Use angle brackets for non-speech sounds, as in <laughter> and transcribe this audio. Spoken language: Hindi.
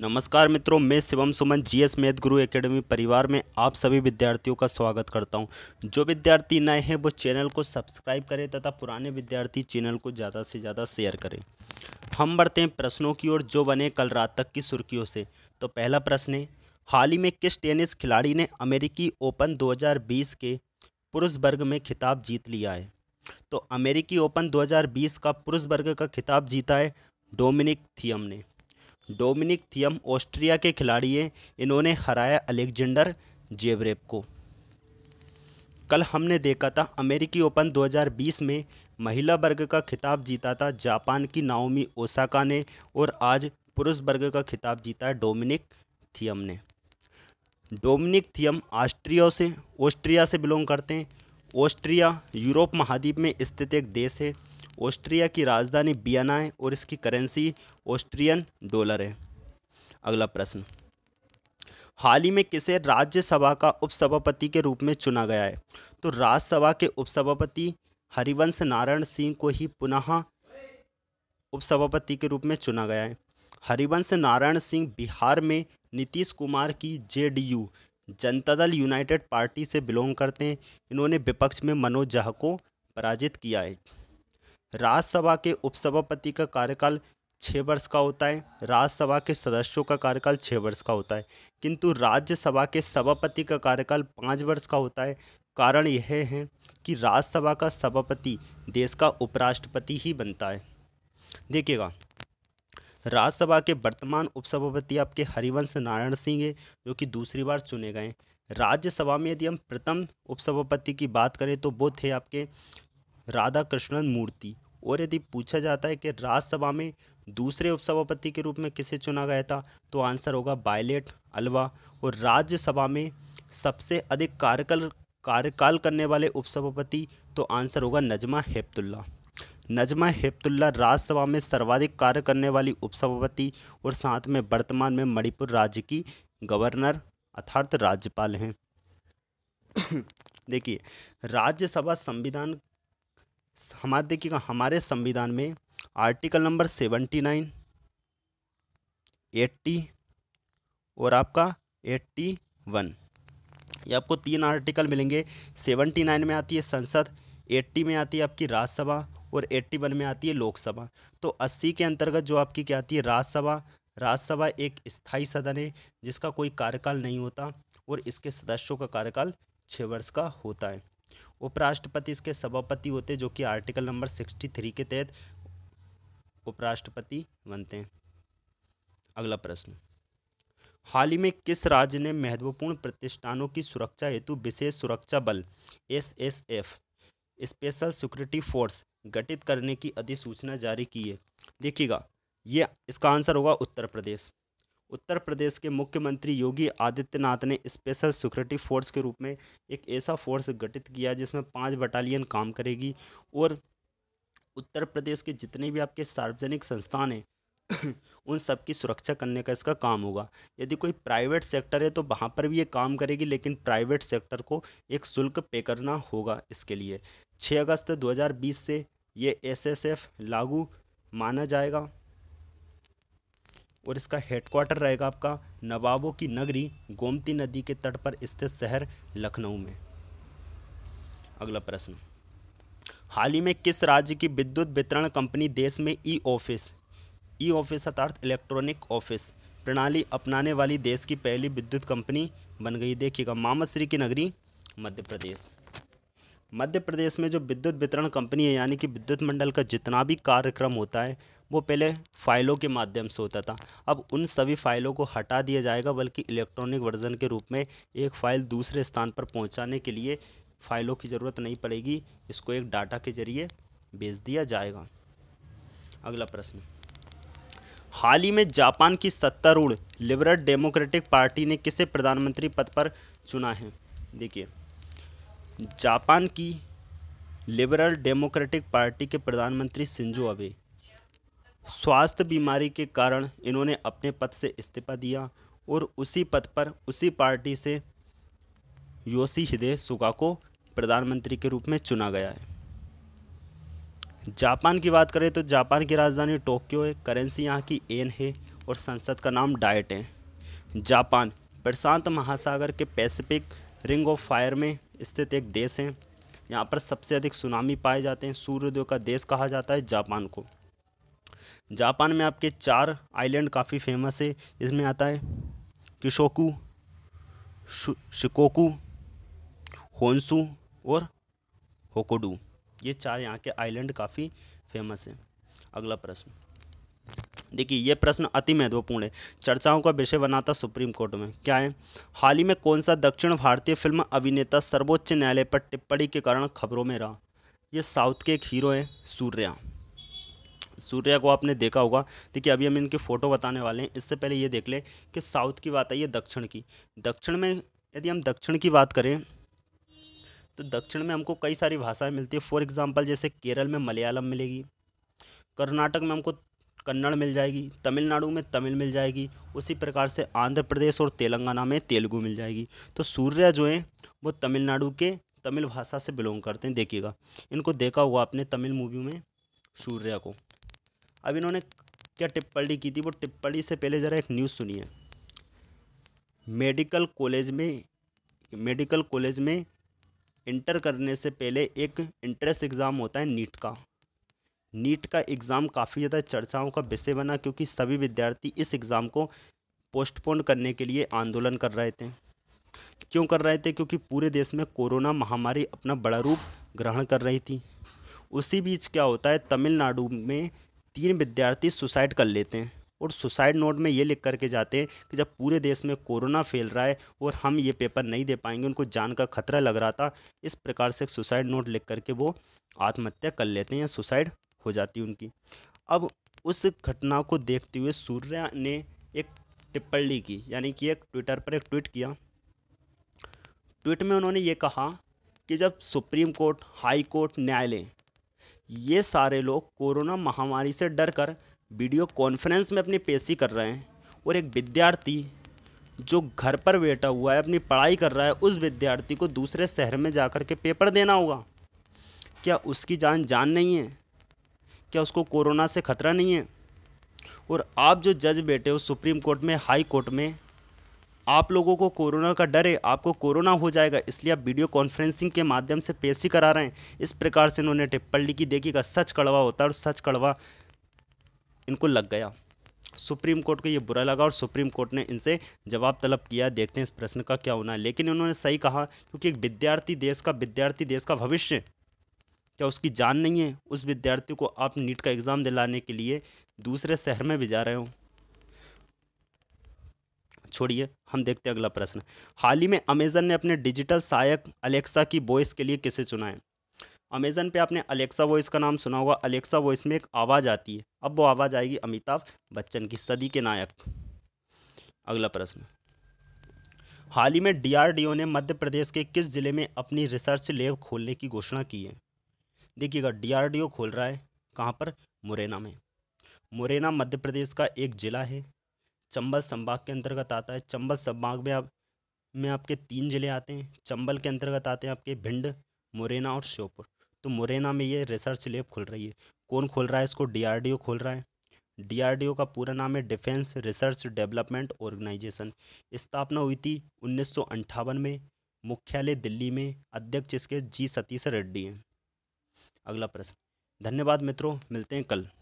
नमस्कार मित्रों मैं Shivam Suman GS math Guru academy परिवार में आप सभी विद्यार्थियों का स्वागत करता हूं जो विद्यार्थी नए हैं वो चैनल को सब्सक्राइब करें तथा पुराने विद्यार्थी चैनल को ज़्यादा से ज़्यादा शेयर करें हम बढ़ते हैं प्रश्नों की ओर जो बने कल रात तक की सुर्खियों से तो पहला प्रश्न है हाल ही में किस टेनिस खिलाड़ी ने अमेरिकी ओपन दो के पुरुष वर्ग में खिताब जीत लिया है तो अमेरिकी ओपन दो का पुरुष वर्ग का खिताब जीता है डोमिनिक थियम ने डोमिनिक थियम ऑस्ट्रिया के खिलाड़ी हैं इन्होंने हराया अलेक्जेंडर जेवरेप को कल हमने देखा था अमेरिकी ओपन 2020 में महिला वर्ग का खिताब जीता था जापान की नाओमी ओसाका ने और आज पुरुष वर्ग का खिताब जीता है डोमिनिक थियम ने डोमिनिक थियम ऑस्ट्रिया से ऑस्ट्रिया से बिलोंग करते हैं ऑस्ट्रिया यूरोप महाद्वीप में स्थित एक देश है ऑस्ट्रिया की राजधानी बियना है और इसकी करेंसी ऑस्ट्रियन डॉलर है अगला प्रश्न हाल ही में किसे राज्यसभा का उपसभापति के रूप में चुना गया है तो राज्यसभा के उपसभापति हरिवंश नारायण सिंह को ही पुनः उपसभापति के रूप में चुना गया है हरिवंश नारायण सिंह बिहार में नीतीश कुमार की जेडीयू जनता दल यूनाइटेड पार्टी से बिलोंग करते हैं इन्होंने विपक्ष में मनोज झा को पराजित किया है राज्यसभा के उपसभापति का कार्यकाल छः वर्ष का होता है राज्यसभा के सदस्यों का कार्यकाल छः वर्ष का होता है किंतु राज्यसभा के सभापति का कार्यकाल पाँच वर्ष का होता है कारण यह है कि राज्यसभा का सभापति देश का उपराष्ट्रपति ही बनता है देखिएगा राज्यसभा के वर्तमान उपसभापति आपके हरिवंश नारायण सिंह हैं जो कि दूसरी बार चुने गए राज्यसभा में यदि हम प्रथम उपसभापति की बात करें तो वो थे आपके राधा कृष्णन मूर्ति और यदि पूछा जाता है कि राज्यसभा में दूसरे उपसभापति के रूप में किसे चुना गया था तो आंसर होगा बायलेट अलवा और राज्यसभा में सबसे अधिक कार्यकाल कार्यकाल करने वाले उपसभापति तो आंसर होगा नजमा हेप्तुल्ला नजमा हेप्तुल्ला राज्यसभा में सर्वाधिक कार्य करने वाली उपसभापति और साथ में वर्तमान में मणिपुर राज्य की गवर्नर अर्थात राज्यपाल हैं <coughs> देखिए राज्यसभा संविधान हमारे देखिएगा हमारे संविधान में article number seventy nine eighty और आपका एट्टी वन ये आपको तीन आर्टिकल मिलेंगे सेवेंटी नाइन में आती है संसद एट्टी में आती है आपकी राज्यसभा और एट्टी वन में आती है लोकसभा तो अस्सी के अंतर्गत जो आपकी क्या आती है राज्यसभा राज्यसभा एक स्थायी सदन है जिसका कोई कार्यकाल नहीं होता और इसके सदस्यों का कार्यकाल छः वर्ष का होता है उपराष्ट्रपति इसके सभापति होते जो कि आर्टिकल नंबर सिक्सटी थ्री के तहत उपराष्ट्रपति बनते हैं अगला प्रश्न हाल ही में किस राज्य ने महत्वपूर्ण प्रतिष्ठानों की सुरक्षा हेतु विशेष सुरक्षा बल S S F special security force गठित करने की अधिसूचना जारी की है देखिएगा ये इसका आंसर होगा उत्तर प्रदेश उत्तर प्रदेश के मुख्यमंत्री योगी आदित्यनाथ ने स्पेशल सिक्योरिटी फोर्स के रूप में एक ऐसा फोर्स गठित किया जिसमें पाँच बटालियन काम करेगी और उत्तर प्रदेश के जितने भी आपके सार्वजनिक संस्थान हैं <clears throat> उन सब की सुरक्षा करने का इसका काम होगा यदि कोई प्राइवेट सेक्टर है तो वहाँ पर भी ये काम करेगी लेकिन प्राइवेट सेक्टर को एक शुल्क पे करना होगा इसके लिए 6 अगस्त 2020 से ये एसएसएफ लागू माना जाएगा और इसका हेडक्वार्टर रहेगा आपका नवाबों की नगरी गोमती नदी के तट पर स्थित शहर लखनऊ में अगला प्रश्न हाल ही में किस राज्य की विद्युत वितरण कंपनी देश में ई ऑफिस ई ऑफिस अर्थात इलेक्ट्रॉनिक ऑफिस प्रणाली अपनाने वाली देश की पहली विद्युत कंपनी बन गई देखिएगा मामाश्री की नगरी मध्य प्रदेश मध्य प्रदेश में जो विद्युत वितरण कंपनी है यानी कि विद्युत मंडल का जितना भी कार्यक्रम होता है वो पहले फाइलों के माध्यम से होता था अब उन सभी फाइलों को हटा दिया जाएगा बल्कि इलेक्ट्रॉनिक वर्जन के रूप में एक फ़ाइल दूसरे स्थान पर पहुंचाने के लिए फ़ाइलों की ज़रूरत नहीं पड़ेगी इसको एक डाटा के ज़रिए भेज दिया जाएगा अगला प्रश्न हाल ही में जापान की सत्तारूढ़ लिबरल डेमोक्रेटिक पार्टी ने किसे प्रधानमंत्री पद पर चुना है देखिए जापान की लिबरल डेमोक्रेटिक पार्टी के प्रधानमंत्री सिंजो अबे स्वास्थ्य बीमारी के कारण इन्होंने अपने पद से इस्तीफा दिया और उसी पद पर उसी पार्टी से योशी हिदे सुगा को प्रधानमंत्री के रूप में चुना गया है जापान की बात करें तो जापान की राजधानी टोक्यो है करेंसी यहाँ की एन है और संसद का नाम डाइट है जापान प्रशांत महासागर के पैसिफिक रिंग ऑफ फायर में स्थित एक देश है यहाँ पर सबसे अधिक सुनामी पाए जाते हैं सूर्योदय का देश कहा जाता है जापान को जापान में आपके चार आइलैंड काफ़ी फेमस है इसमें आता है किशोकू शिकोकू होंसू और होकोडू ये चार यहाँ के आइलैंड काफ़ी फेमस हैं अगला प्रश्न देखिए यह प्रश्न अति महत्वपूर्ण है चर्चाओं का विषय बना था सुप्रीम कोर्ट में क्या है हाल ही में कौन सा दक्षिण भारतीय फिल्म अभिनेता सर्वोच्च न्यायालय पर टिप्पणी के कारण खबरों में रहा ये साउथ के एक हीरो है सूर्या सूर्या को आपने देखा होगा देखिए अभी हम इनकी फ़ोटो बताने वाले हैं इससे पहले ये देख लें कि साउथ की बात आई है दक्षिण की दक्षिण में यदि हम दक्षिण की बात करें तो दक्षिण में हमको कई सारी भाषाएं मिलती है फॉर एग्ज़ाम्पल जैसे केरल में मलयालम मिलेगी कर्नाटक में हमको कन्नड़ मिल जाएगी तमिलनाडु में तमिल मिल जाएगी उसी प्रकार से आंध्र प्रदेश और तेलंगाना में तेलुगु मिल जाएगी तो सूर्य जो है वो तमिलनाडु के तमिल भाषा से बिलोंग करते हैं देखिएगा इनको देखा हुआ आपने तमिल मूवी में सूर्या को अब इन्होंने क्या टिप्पणी की थी वो टिप्पणी से पहले ज़रा एक न्यूज़ सुनिए मेडिकल कॉलेज में मेडिकल कॉलेज में इंटर करने से पहले एक इंट्रेंस एग्ज़ाम होता है नीट का नीट का एग्ज़ाम काफ़ी ज़्यादा चर्चाओं का विषय बना क्योंकि सभी विद्यार्थी इस एग्ज़ाम को पोस्टपोन करने के लिए आंदोलन कर रहे थे क्यों कर रहे थे क्योंकि पूरे देश में कोरोना महामारी अपना बड़ा रूप ग्रहण कर रही थी उसी बीच क्या होता है तमिलनाडु में तीन विद्यार्थी सुसाइड कर लेते हैं और सुसाइड नोट में ये लिख करके जाते हैं कि जब पूरे देश में कोरोना फैल रहा है और हम ये पेपर नहीं दे पाएंगे उनको जान का खतरा लग रहा था इस प्रकार से सुसाइड नोट लिख करके वो आत्महत्या कर लेते हैं या सुसाइड हो जाती है उनकी अब उस घटना को देखते हुए सूर्या ने एक टिप्पणी की यानी कि एक ट्विटर पर एक ट्वीट किया ट्वीट में उन्होंने ये कहा कि जब सुप्रीम कोर्ट हाई कोर्ट न्यायालय ये सारे लोग कोरोना महामारी से डर कर वीडियो कॉन्फ्रेंस में अपनी पेशी कर रहे हैं और एक विद्यार्थी जो घर पर बैठा हुआ है अपनी पढ़ाई कर रहा है उस विद्यार्थी को दूसरे शहर में जा कर के पेपर देना होगा क्या उसकी जान जान नहीं है क्या उसको कोरोना से खतरा नहीं है और आप जो जज बैठे हो सुप्रीम कोर्ट में हाई कोर्ट में आप लोगों को कोरोना का डर है आपको कोरोना हो जाएगा इसलिए आप वीडियो कॉन्फ्रेंसिंग के माध्यम से पेशी करा रहे हैं इस प्रकार से इन्होंने टिप्पण लिखी देखिएगा सच कड़वा होता है और सच कड़वा इनको लग गया सुप्रीम कोर्ट को ये बुरा लगा और सुप्रीम कोर्ट ने इनसे जवाब तलब किया देखते हैं इस प्रश्न का क्या होना है लेकिन उन्होंने सही कहा क्योंकि एक विद्यार्थी देश का विद्यार्थी देश का भविष्य क्या उसकी जान नहीं है उस विद्यार्थी को आप नीट का एग्ज़ाम दिलाने के लिए दूसरे शहर में भी जा रहे हो छोड़िए हम देखते हैं अगला प्रश्न हाल ही में अमेजन ने अपने डिजिटल सहायक अलेक्सा की वॉइस के लिए किसे चुना है अमेजन पे आपने अलेक्सा वॉइस का नाम सुना होगा अलेक्सा वॉइस में एक आवाज़ आती है अब वो आवाज़ आएगी अमिताभ बच्चन की सदी के नायक अगला प्रश्न हाल ही में डीआरडीओ ने मध्य प्रदेश के किस ज़िले में अपनी रिसर्च लैब खोलने की घोषणा की है देखिएगा डीआरडीओ खोल रहा है कहाँ पर मुरैना में मुरैना मध्य प्रदेश का एक ज़िला है चंबल संभाग के अंतर्गत आता है चंबल संभाग में आप में आपके तीन ज़िले आते हैं चंबल के अंतर्गत आते हैं आपके भिंड मुरैना और श्योपुर तो मुरैना में ये रिसर्च लेब खुल रही है कौन खोल रहा है इसको डी खोल रहा है डी का पूरा नाम है डिफेंस रिसर्च डेवलपमेंट ऑर्गेनाइजेशन स्थापना हुई थी उन्नीस में मुख्यालय दिल्ली में अध्यक्ष इसके जी सतीश रेड्डी हैं अगला प्रश्न धन्यवाद मित्रों मिलते हैं कल